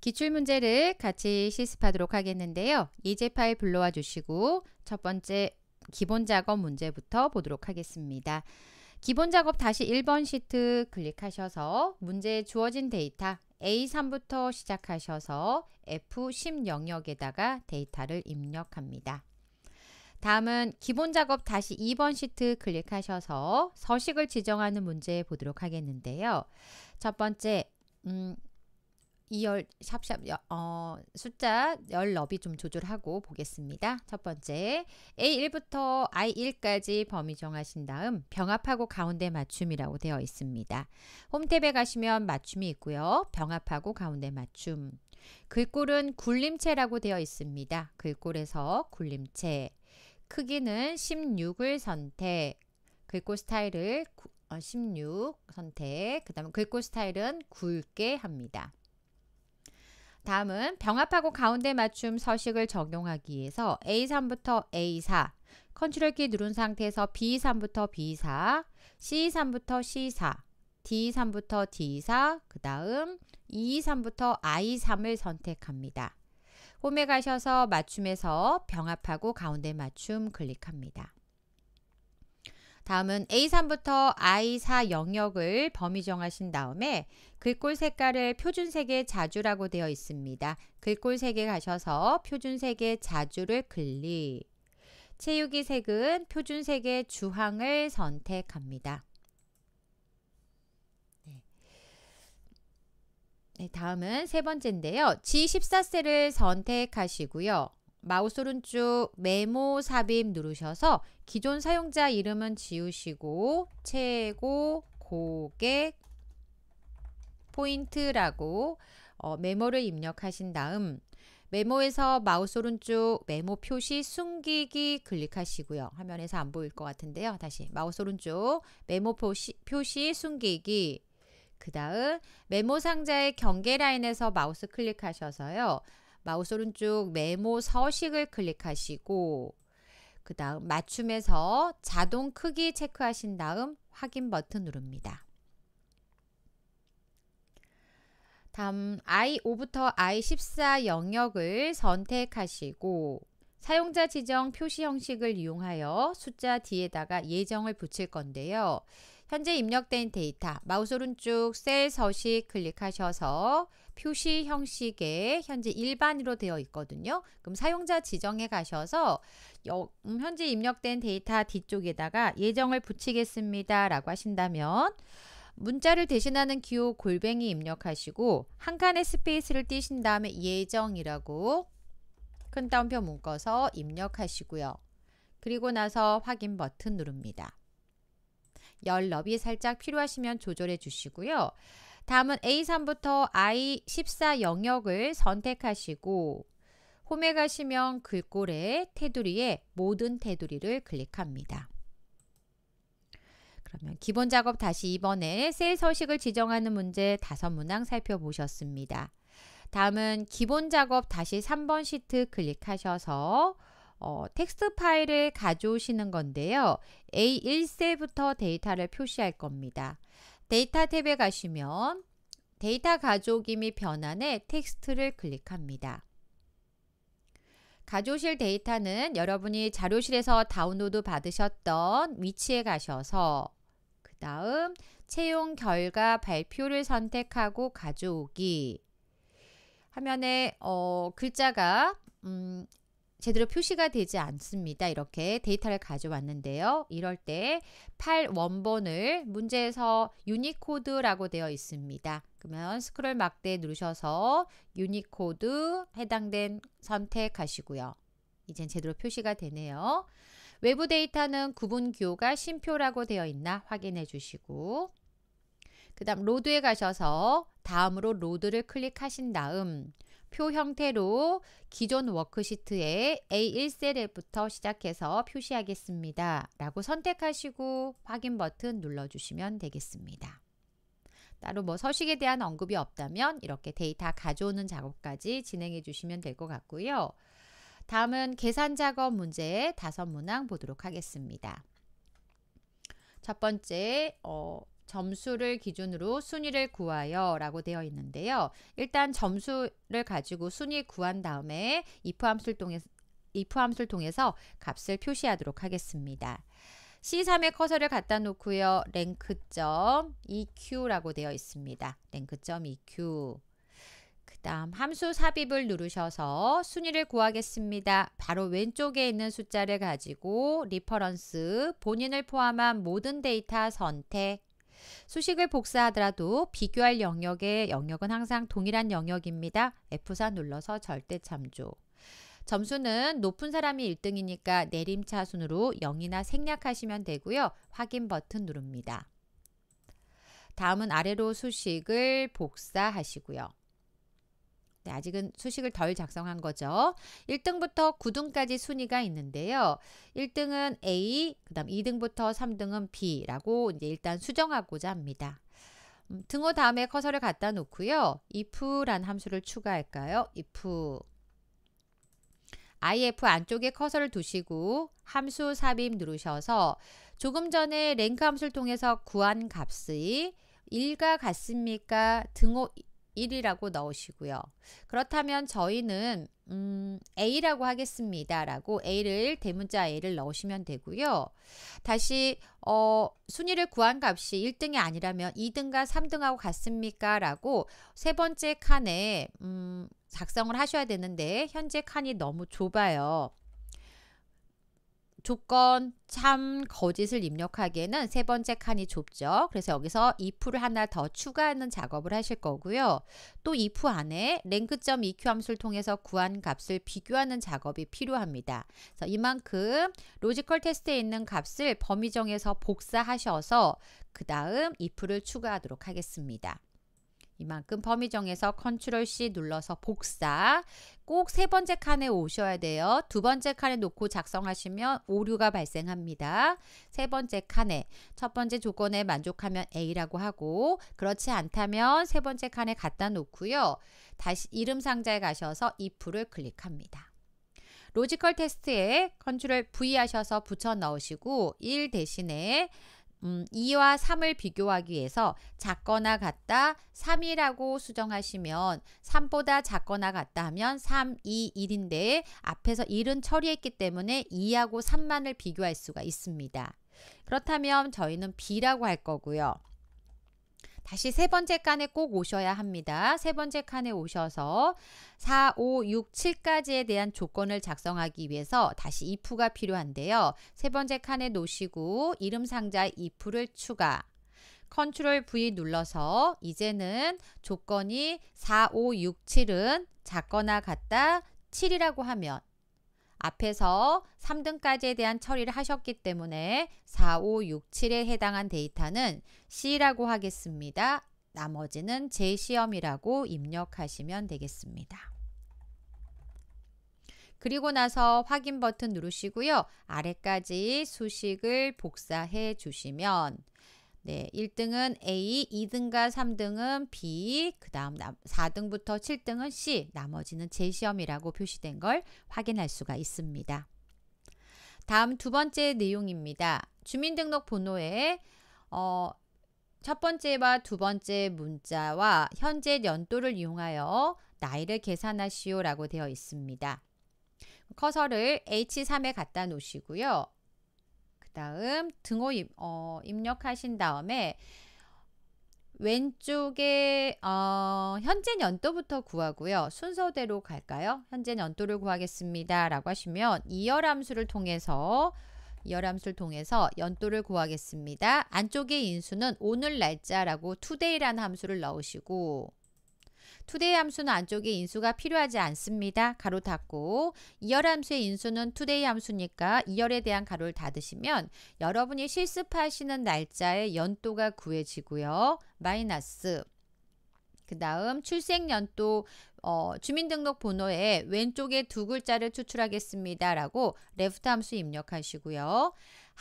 기출문제를 같이 실습하도록 하겠는데요. 이제 파일 불러와 주시고 첫 번째 기본 작업 문제부터 보도록 하겠습니다. 기본 작업 다시 1번 시트 클릭하셔서 문제에 주어진 데이터 A3부터 시작하셔서 F10 영역에다가 데이터를 입력합니다. 다음은 기본 작업 다시 2번 시트 클릭하셔서 서식을 지정하는 문제 보도록 하겠는데요. 첫 번째, 음, 2열 샵샵 어, 숫자 열 너비 좀 조절하고 보겠습니다. 첫 번째 A1부터 I1까지 범위 정하신 다음 병합하고 가운데 맞춤이라고 되어 있습니다. 홈탭에 가시면 맞춤이 있고요. 병합하고 가운데 맞춤 글꼴은 굴림체라고 되어 있습니다. 글꼴에서 굴림체 크기는 16을 선택 글꼴 스타일을 16 어, 선택 그 다음에 글꼴 스타일은 굵게 합니다. 다음은 병합하고 가운데 맞춤 서식을 적용하기 위해서 A3부터 A4, 컨트롤 키 누른 상태에서 B3부터 B4, C3부터 C4, D3부터 D4, 그 다음 E3부터 I3을 선택합니다. 홈에 가셔서 맞춤에서 병합하고 가운데 맞춤 클릭합니다. 다음은 A3부터 I4 영역을 범위 정하신 다음에 글꼴 색깔을 표준색의 자주라고 되어 있습니다. 글꼴 색에 가셔서 표준색의 자주를 클릭. 채우기 색은 표준색의 주황을 선택합니다. 네. 네, 다음은 세 번째인데요. G14셀을 선택하시고요. 마우스 오른쪽 메모 삽입 누르셔서 기존 사용자 이름은 지우시고 최고 고객 포인트라고 어, 메모를 입력하신 다음 메모에서 마우스 오른쪽 메모 표시 숨기기 클릭하시고요. 화면에서 안 보일 것 같은데요. 다시 마우스 오른쪽 메모 표시, 표시 숨기기 그 다음 메모 상자의 경계 라인에서 마우스 클릭하셔서요. 마우스 오른쪽 메모 서식을 클릭하시고 그 다음 맞춤에서 자동 크기 체크하신 다음 확인 버튼 누릅니다. 다음 I5부터 I14 영역을 선택하시고 사용자 지정 표시 형식을 이용하여 숫자 뒤에다가 예정을 붙일 건데요. 현재 입력된 데이터 마우스 오른쪽 셀 서식 클릭하셔서 표시 형식의 현재 일반으로 되어 있거든요. 그럼 사용자 지정에 가셔서 음, 현재 입력된 데이터 뒤쪽에다가 예정을 붙이겠습니다. 라고 하신다면 문자를 대신하는 기호 골뱅이 입력하시고 한 칸의 스페이스를 띄신 다음에 예정이라고 큰 따옴표 묶어서 입력하시고요. 그리고 나서 확인 버튼 누릅니다. 열 너비 살짝 필요하시면 조절해 주시고요. 다음은 A3부터 I14 영역을 선택하시고 홈에 가시면 글꼴에 테두리에 모든 테두리를 클릭합니다. 그러면 기본 작업 다시 이번에 셀 서식을 지정하는 문제 다섯 문항 살펴보셨습니다. 다음은 기본 작업 다시 3번 시트 클릭하셔서 어, 텍스트 파일을 가져오시는 건데요. A1셀부터 데이터를 표시할 겁니다. 데이터 탭에 가시면 데이터 가족오기및 변환에 텍스트를 클릭합니다. 가져실 데이터는 여러분이 자료실에서 다운로드 받으셨던 위치에 가셔서 그 다음 채용 결과 발표를 선택하고 가져오기 화면에 어, 글자가 음, 제대로 표시가 되지 않습니다. 이렇게 데이터를 가져왔는데요. 이럴 때 8원본을 문제에서 유니코드라고 되어 있습니다. 그러면 스크롤 막대 누르셔서 유니코드 해당된 선택하시고요. 이젠 제대로 표시가 되네요. 외부 데이터는 구분 기호가 심표라고 되어 있나 확인해 주시고 그 다음 로드에 가셔서 다음으로 로드를 클릭하신 다음 표 형태로 기존 워크시트에 A1셀부터 시작해서 표시하겠습니다. 라고 선택하시고 확인 버튼 눌러주시면 되겠습니다. 따로 뭐 서식에 대한 언급이 없다면 이렇게 데이터 가져오는 작업까지 진행해 주시면 될 것 같고요. 다음은 계산 작업 문제 다섯 문항 보도록 하겠습니다. 첫 번째, 어, 점수를 기준으로 순위를 구하여 라고 되어 있는데요. 일단 점수를 가지고 순위 구한 다음에 if 함수를 통해서, if 함수를 통해서 값을 표시하도록 하겠습니다. c 3의 커서를 갖다 놓고요. 랭크점 EQ라고 되어 있습니다. 랭크점 EQ. 그 다음 함수 삽입을 누르셔서 순위를 구하겠습니다. 바로 왼쪽에 있는 숫자를 가지고 리퍼런스 본인을 포함한 모든 데이터 선택 수식을 복사하더라도 비교할 영역의 영역은 항상 동일한 영역입니다. F4 눌러서 절대참조. 점수는 높은 사람이 1등이니까 내림차 순으로 0이나 생략하시면 되고요. 확인 버튼 누릅니다. 다음은 아래로 수식을 복사하시고요. 네, 아직은 수식을 덜 작성한 거죠. 1등부터 9등까지 순위가 있는데요. 1등은 A, 그 다음 2등부터 3등은 B라고 이제 일단 수정하고자 합니다. 음, 등호 다음에 커서를 갖다 놓고요. if란 함수를 추가할까요? if if 안쪽에 커서를 두시고 함수 삽입 누르셔서 조금 전에 랭크 함수를 통해서 구한 값이 1과 같습니까? 등호 1이라고 넣으시고요. 그렇다면 저희는 음, A라고 하겠습니다. 라고 A를 대문자 A를 넣으시면 되고요. 다시 어, 순위를 구한 값이 1등이 아니라면 2등과 3등하고 같습니까? 라고 세 번째 칸에 음, 작성을 하셔야 되는데 현재 칸이 너무 좁아요. 조건 참 거짓을 입력하기에는 세 번째 칸이 좁죠. 그래서 여기서 if를 하나 더 추가하는 작업을 하실 거고요. 또 if 안에 rank.eq 함수를 통해서 구한 값을 비교하는 작업이 필요합니다. 그래서 이만큼 로지컬 테스트에 있는 값을 범위 정에서 복사하셔서 그 다음 if를 추가하도록 하겠습니다. 이만큼 범위 정해서 컨트롤 C 눌러서 복사 꼭 세 번째 칸에 오셔야 돼요. 두 번째 칸에 놓고 작성하시면 오류가 발생합니다. 세 번째 칸에 첫 번째 조건에 만족하면 A라고 하고 그렇지 않다면 세 번째 칸에 갖다 놓고요. 다시 이름 상자에 가셔서 if를 클릭합니다. 로지컬 테스트에 컨트롤 V 하셔서 붙여 넣으시고 1 대신에 음, 2와 3을 비교하기 위해서 작거나 같다 3이라고 수정하시면 3보다 작거나 같다 하면 3, 2, 1인데 앞에서 1은 처리했기 때문에 2하고 3만을 비교할 수가 있습니다. 그렇다면 저희는 B라고 할 거고요. 다시 세 번째 칸에 꼭 오셔야 합니다. 세 번째 칸에 오셔서 4, 5, 6, 7까지에 대한 조건을 작성하기 위해서 다시 if가 필요한데요. 세 번째 칸에 놓으시고 이름 상자 if를 추가 컨트롤 V 눌러서 이제는 조건이 4, 5, 6, 7은 작거나 같다 7이라고 하면 앞에서 3등까지에 대한 처리를 하셨기 때문에 4, 5, 6, 7에 해당한 데이터는 C라고 하겠습니다. 나머지는 재시험이라고 입력하시면 되겠습니다. 그리고 나서 확인 버튼 누르시고요. 아래까지 수식을 복사해 주시면 네, 1등은 A, 2등과 3등은 B, 그 다음 4등부터 7등은 C, 나머지는 재시험이라고 표시된 걸 확인할 수가 있습니다. 다음 두 번째 내용입니다. 주민등록번호에 어, 첫 번째와 두 번째 문자와 현재 연도를 이용하여 나이를 계산하시오라고 되어 있습니다. 커서를 H3에 갖다 놓으시고요. 다음 등호 입, 어, 입력하신 다음에 왼쪽에 어, 현재 연도부터 구하고요. 순서대로 갈까요? 현재 연도를 구하겠습니다. 라고 하시면 이열함수를 통해서 이열함수를 통해서 연도를 구하겠습니다. 안쪽에 인수는 오늘 날짜라고 t o d 라는 함수를 넣으시고 투데이 함수는 안쪽에 인수가 필요하지 않습니다. 가로 닫고 2열 함수의 인수는 투데이 함수니까 2열에 대한 가로를 닫으시면 여러분이 실습하시는 날짜의 연도가 구해지고요. 마이너스 그 다음 출생연도 어, 주민등록번호에 왼쪽에 두 글자를 추출하겠습니다. 라고 레프트 함수 입력하시고요.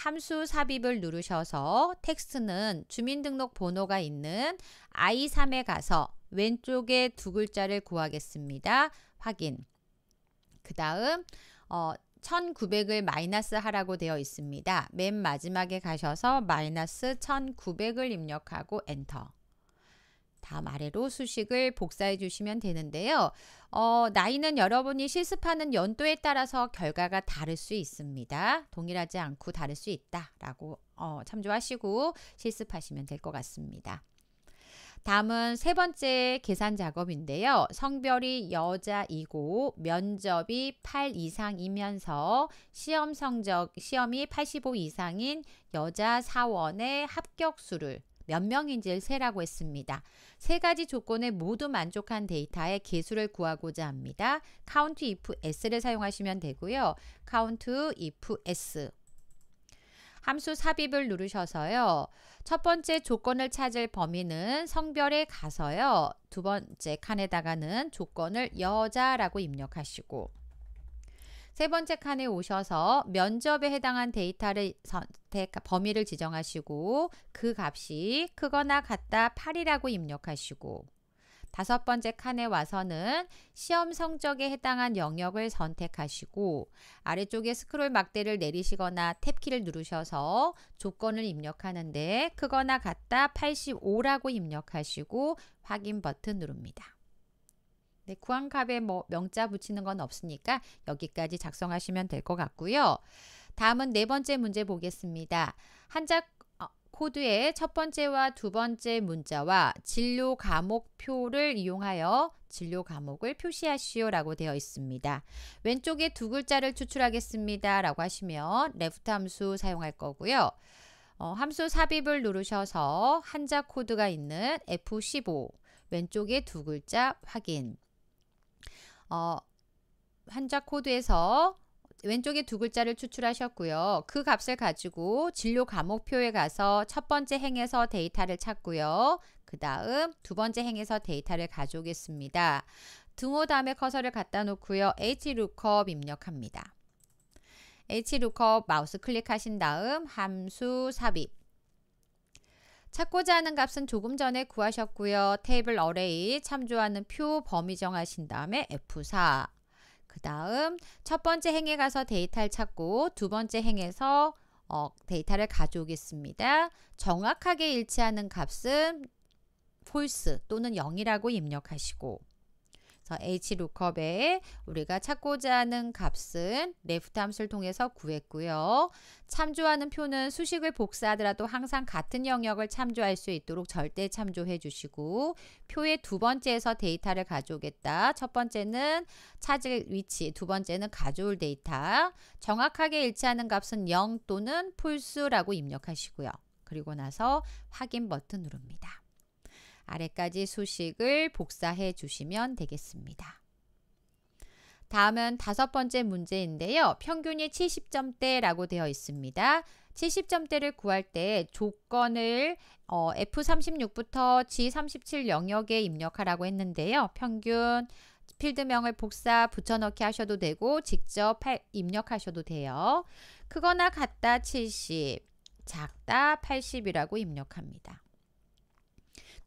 함수 삽입을 누르셔서 텍스트는 주민등록번호가 있는 I3에 가서 왼쪽에 두 글자를 구하겠습니다. 확인. 그 다음 어, 1900을 마이너스 하라고 되어 있습니다. 맨 마지막에 가셔서 마이너스 1900을 입력하고 엔터. 다음 아래로 수식을 복사해 주시면 되는데요. 어, 나이는 여러분이 실습하는 연도에 따라서 결과가 다를 수 있습니다. 동일하지 않고 다를 수 있다라고 어, 참조하시고 실습하시면 될 것 같습니다. 다음은 세 번째 계산 작업인데요. 성별이 여자이고 면접이 8 이상이면서 시험 성적, 시험이 85 이상인 여자 사원의 합격수를 몇 명인지를 세라고 했습니다. 세 가지 조건에 모두 만족한 데이터의 개수를 구하고자 합니다. count if s를 사용하시면 되고요. count if s 함수 삽입을 누르셔서요. 첫 번째 조건을 찾을 범위는 성별에 가서요. 두 번째 칸에다가는 조건을 여자라고 입력하시고 세 번째 칸에 오셔서 면접에 해당한 데이터를 선택 범위를 지정하시고 그 값이 크거나 같다 8이라고 입력하시고 다섯 번째 칸에 와서는 시험 성적에 해당한 영역을 선택하시고 아래쪽에 스크롤 막대를 내리시거나 탭키를 누르셔서 조건을 입력하는데 크거나 같다 85라고 입력하시고 확인 버튼 누릅니다. 네, 구안값에 뭐 명자 붙이는 건 없으니까 여기까지 작성하시면 될 것 같고요. 다음은 네 번째 문제 보겠습니다. 한자 어, 코드의 첫 번째와 두 번째 문자와 진료 과목표를 이용하여 진료 과목을 표시하시오 라고 되어 있습니다. 왼쪽에 두 글자를 추출하겠습니다 라고 하시면 레프트 함수 사용할 거고요. 어, 함수 삽입을 누르셔서 한자 코드가 있는 F15 왼쪽에 두 글자 확인 어, 환자 코드에서 왼쪽에 두 글자를 추출하셨고요. 그 값을 가지고 진료 과목표에 가서 첫 번째 행에서 데이터를 찾고요. 그 다음 두 번째 행에서 데이터를 가져오겠습니다. 등호 다음에 커서를 갖다 놓고요. hlookup 입력합니다. hlookup 마우스 클릭하신 다음 함수 삽입 찾고자 하는 값은 조금 전에 구하셨고요. 테이블 어레이 참조하는 표 범위 정하신 다음에 F4. 그 다음 첫 번째 행에 가서 데이터를 찾고 두 번째 행에서 어, 데이터를 가져오겠습니다. 정확하게 일치하는 값은 false 또는 0이라고 입력하시고 그래서 HLOOKUP에 우리가 찾고자 하는 값은 left 함수를 통해서 구했고요. 참조하는 표는 수식을 복사하더라도 항상 같은 영역을 참조할 수 있도록 절대 참조해 주시고 표의 두 번째에서 데이터를 가져오겠다. 첫 번째는 찾을 위치, 두 번째는 가져올 데이터. 정확하게 일치하는 값은 0 또는 풀수라고 입력하시고요. 그리고 나서 확인 버튼 누릅니다. 아래까지 수식을 복사해 주시면 되겠습니다. 다음은 다섯 번째 문제인데요. 평균이 70점대라고 되어 있습니다. 70점대를 구할 때 조건을 어, F36부터 G37 영역에 입력하라고 했는데요. 평균 필드명을 복사 붙여넣기 하셔도 되고 직접 입력하셔도 돼요. 크거나 같다 70, 작다 80이라고 입력합니다.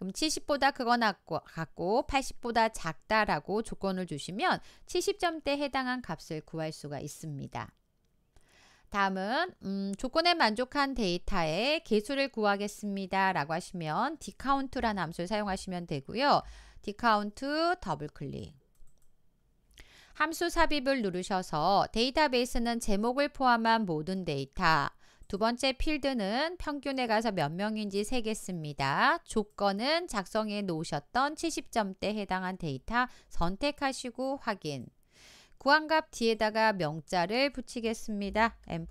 그럼 70보다 크거나 같고 80보다 작다라고 조건을 주시면 70점대에 해당한 값을 구할 수가 있습니다. 다음은 음, 조건에 만족한 데이터에 개수를 구하겠습니다. 라고 하시면 디카운트라는 함수를 사용하시면 되고요. 디카운트 더블클릭 함수 삽입을 누르셔서 데이터베이스는 제목을 포함한 모든 데이터 두 번째 필드는 평균에 가서 몇 명인지 세겠습니다. 조건은 작성해 놓으셨던 70점대 해당한 데이터 선택하시고 확인. 구한값 뒤에다가 명자를 붙이겠습니다. 앰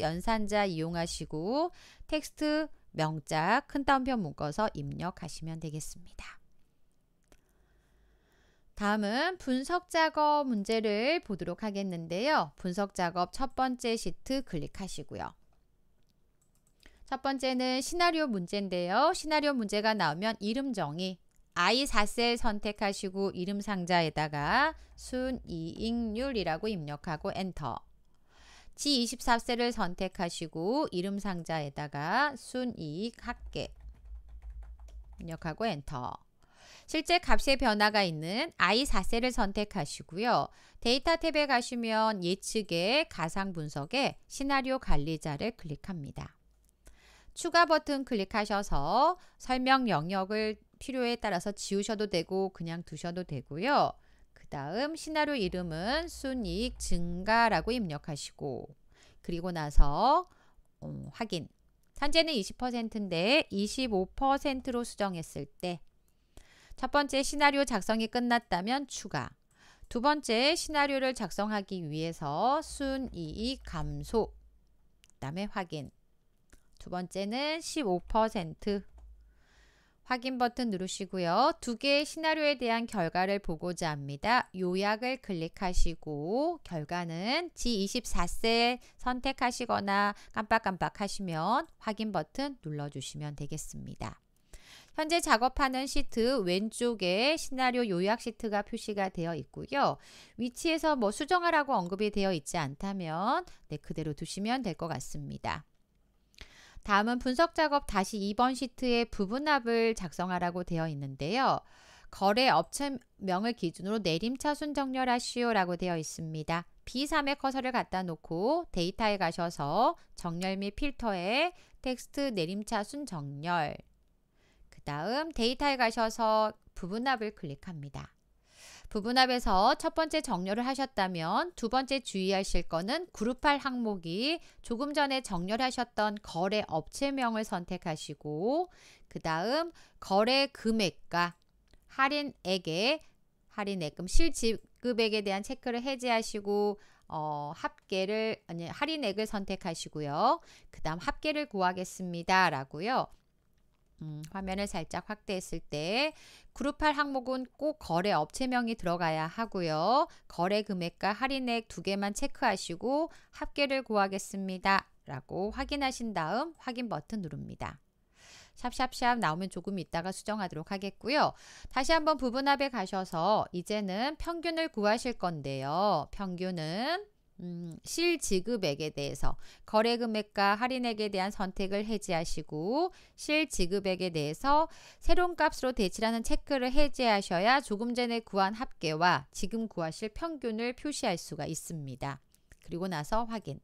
연산자 이용하시고 텍스트 명자 큰 따옴표 묶어서 입력하시면 되겠습니다. 다음은 분석 작업 문제를 보도록 하겠는데요. 분석 작업 첫 번째 시트 클릭하시고요. 첫 번째는 시나리오 문제인데요. 시나리오 문제가 나오면 이름 정의 I4셀 선택하시고 이름 상자에다가 순이익률이라고 입력하고 엔터 G24셀을 선택하시고 이름 상자에다가 순이익 합계 입력하고 엔터 실제 값의 변화가 있는 i 4세를 선택하시고요. 데이터 탭에 가시면 예측의 가상 분석의 시나리오 관리자를 클릭합니다. 추가 버튼 클릭하셔서 설명 영역을 필요에 따라서 지우셔도 되고 그냥 두셔도 되고요. 그 다음 시나리오 이름은 순이익 증가라고 입력하시고 그리고 나서 음, 확인 현재는 20%인데 25%로 수정했을 때첫 번째 시나리오 작성이 끝났다면 추가. 두 번째 시나리오를 작성하기 위해서 순이익 감소. 그다음에 확인. 두 번째는 15% 확인 버튼 누르시고요. 두 개의 시나리오에 대한 결과를 보고자 합니다. 요약을 클릭하시고 결과는 g 2 4세 선택하시거나 깜빡깜빡 하시면 확인 버튼 눌러주시면 되겠습니다. 현재 작업하는 시트 왼쪽에 시나리오 요약 시트가 표시가 되어 있고요. 위치에서 뭐 수정하라고 언급이 되어 있지 않다면 네, 그대로 두시면 될 것 같습니다. 다음은 분석 작업 다시 2번 시트에 부분합을 작성하라고 되어 있는데요. 거래 업체명을 기준으로 내림차순 정렬하시오라고 되어 있습니다. b 3의 커서를 갖다 놓고 데이터에 가셔서 정렬 및 필터에 텍스트 내림차순 정렬 그 다음 데이터에 가셔서 부분합을 클릭합니다. 부분합에서 첫 번째 정렬을 하셨다면 두 번째 주의하실 것은 그룹할 항목이 조금 전에 정렬하셨던 거래 업체명을 선택하시고 그 다음 거래 금액과 할인액에 할인액금 실지급액에 대한 체크를 해제하시고 어, 합계를 아니 할인액을 선택하시고요. 그 다음 합계를 구하겠습니다. 라고요. 음, 화면을 살짝 확대했을 때 그룹 할 항목은 꼭 거래 업체명이 들어가야 하고요. 거래 금액과 할인액 두 개만 체크하시고 합계를 구하겠습니다. 라고 확인하신 다음 확인 버튼 누릅니다. 샵샵샵 나오면 조금 있다가 수정하도록 하겠고요. 다시 한번 부분합에 가셔서 이제는 평균을 구하실 건데요. 평균은 음, 실지급액에 대해서 거래 금액과 할인액에 대한 선택을 해지하시고 실지급액에 대해서 새로운 값으로 대치라는 체크를 해제하셔야 조금 전에 구한 합계와 지금 구하실 평균을 표시할 수가 있습니다. 그리고 나서 확인.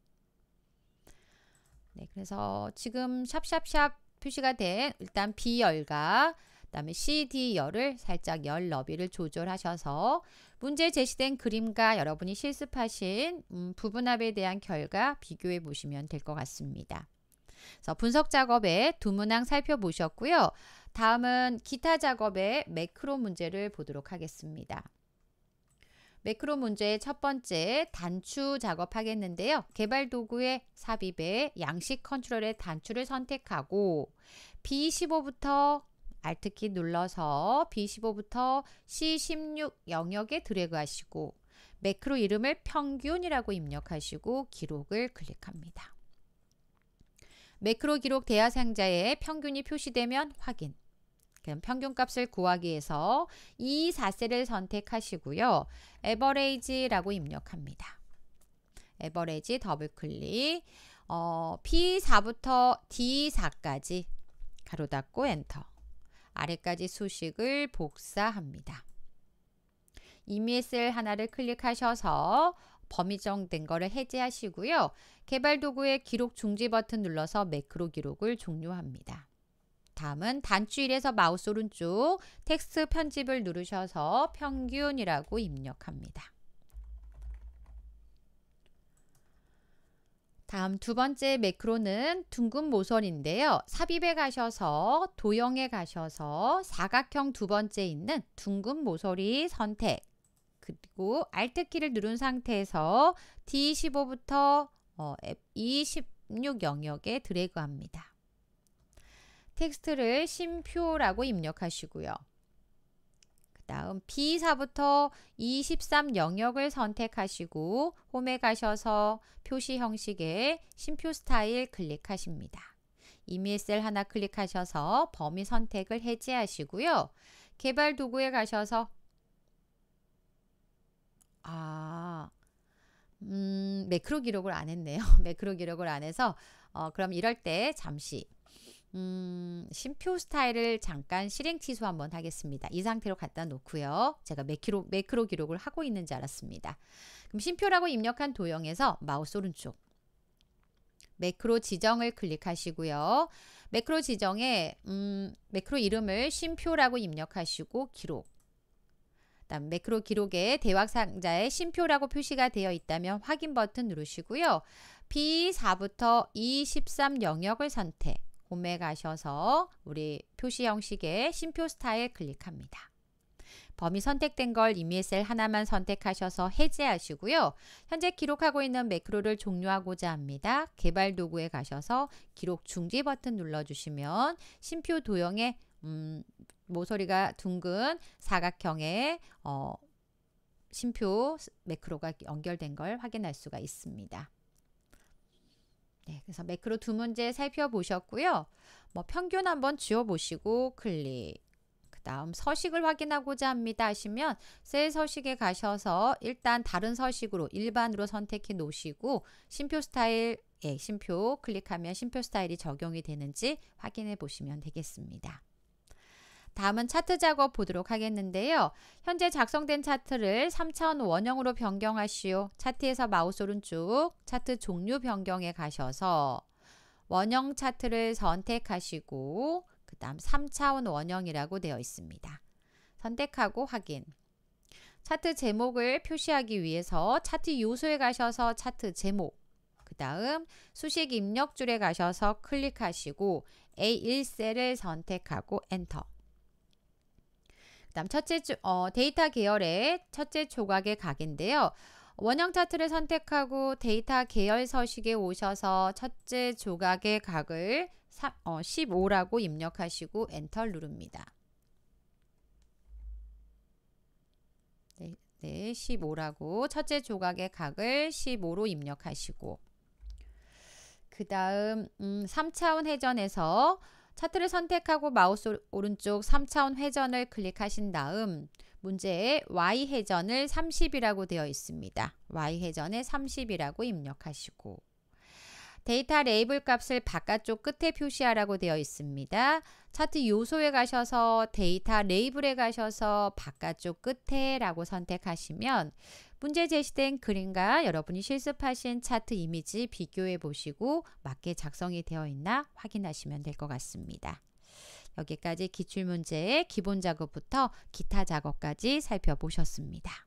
네, 그래서 지금 샵샵샵 표시가 된 일단 B열과 그다음에 CD열을 살짝 열 너비를 조절하셔서 문제에 제시된 그림과 여러분이 실습하신 음, 부분합에 대한 결과 비교해 보시면 될 것 같습니다. 그래서 분석 작업의 두 문항 살펴보셨고요. 다음은 기타 작업의 매크로 문제를 보도록 하겠습니다. 매크로 문제의 첫 번째 단추 작업하겠는데요. 개발 도구의 삽입에 양식 컨트롤의 단추를 선택하고 B15부터 알트키 눌러서 B15부터 C16 영역에 드래그하시고 매크로 이름을 평균이라고 입력하시고 기록을 클릭합니다. 매크로 기록 대화 상자에 평균이 표시되면 확인. 그럼 평균값을 구하기에서 이 4셀을 선택하시고요. 에버레이지라고 입력합니다. 에버레이지 더블클릭 어, P4부터 D4까지 가로 닫고 엔터 아래까지 수식을 복사합니다. 이미 쓸 하나를 클릭하셔서 범위 정된 거를 해제하시고요. 개발 도구의 기록 중지 버튼 눌러서 매크로 기록을 종료합니다. 다음은 단추일에서 마우스 오른쪽 텍스트 편집을 누르셔서 평균이라고 입력합니다. 다음 두 번째 매크로는 둥근 모서리인데요. 삽입에 가셔서 도형에 가셔서 사각형 두 번째 있는 둥근 모서리 선택 그리고 Alt키를 누른 상태에서 D15부터 어, F26 영역에 드래그합니다. 텍스트를 심표라고 입력하시고요. 다음 B4부터 23 영역을 선택하시고 홈에 가셔서 표시 형식의 심표 스타일 클릭하십니다. 이미일셀 하나 클릭하셔서 범위 선택을 해제하시고요. 개발 도구에 가셔서 아, 음, 매크로 기록을 안 했네요. 매크로 기록을 안 해서 어, 그럼 이럴 때 잠시 음, 심표 스타일을 잠깐 실행 취소 한번 하겠습니다. 이 상태로 갖다 놓고요. 제가 매크로, 매크로 기록을 하고 있는줄 알았습니다. 그럼 심표라고 입력한 도형에서 마우스 오른쪽 매크로 지정을 클릭하시고요. 매크로 지정에 음, 매크로 이름을 심표라고 입력하시고 기록 다음 매크로 기록에 대화 상자에 심표라고 표시가 되어 있다면 확인 버튼 누르시고요. B4부터 E13 영역을 선택 홈에 가셔서 우리 표시 형식의 심표 스타일 클릭합니다. 범위 선택된 걸 이미의 셀 하나만 선택하셔서 해제하시고요. 현재 기록하고 있는 매크로를 종료하고자 합니다. 개발 도구에 가셔서 기록 중지 버튼 눌러주시면 심표 도형의 음, 모서리가 둥근 사각형의 어, 심표 매크로가 연결된 걸 확인할 수가 있습니다. 네, 그래서 매크로 두 문제 살펴보셨고요. 뭐 평균 한번 지워보시고 클릭. 그 다음 서식을 확인하고자 합니다 하시면 셀 서식에 가셔서 일단 다른 서식으로 일반으로 선택해 놓으시고 심표 스타일 예, 심표 클릭하면 심표 스타일이 적용이 되는지 확인해 보시면 되겠습니다. 다음은 차트 작업 보도록 하겠는데요. 현재 작성된 차트를 3차원 원형으로 변경하시오. 차트에서 마우스 오른쪽 차트 종류 변경에 가셔서 원형 차트를 선택하시고 그 다음 3차원 원형이라고 되어 있습니다. 선택하고 확인. 차트 제목을 표시하기 위해서 차트 요소에 가셔서 차트 제목 그 다음 수식 입력줄에 가셔서 클릭하시고 A1셀을 선택하고 엔터 다음 첫째 주, 어, 데이터 계열의 첫째 조각의 각인데요. 원형 차트를 선택하고 데이터 계열 서식에 오셔서 첫째 조각의 각을 3, 어, 15라고 입력하시고 엔터 누릅니다. 네, 네, 15라고 첫째 조각의 각을 15로 입력하시고 그 다음 음, 3차원 회전에서 차트를 선택하고 마우스 오른쪽 3차원 회전을 클릭하신 다음 문제에 Y회전을 30이라고 되어 있습니다. Y회전에 30이라고 입력하시고 데이터 레이블 값을 바깥쪽 끝에 표시하라고 되어 있습니다. 차트 요소에 가셔서 데이터 레이블에 가셔서 바깥쪽 끝에 라고 선택하시면 문제 제시된 그림과 여러분이 실습하신 차트 이미지 비교해 보시고 맞게 작성이 되어 있나 확인하시면 될 것 같습니다. 여기까지 기출문제의 기본 작업부터 기타 작업까지 살펴보셨습니다.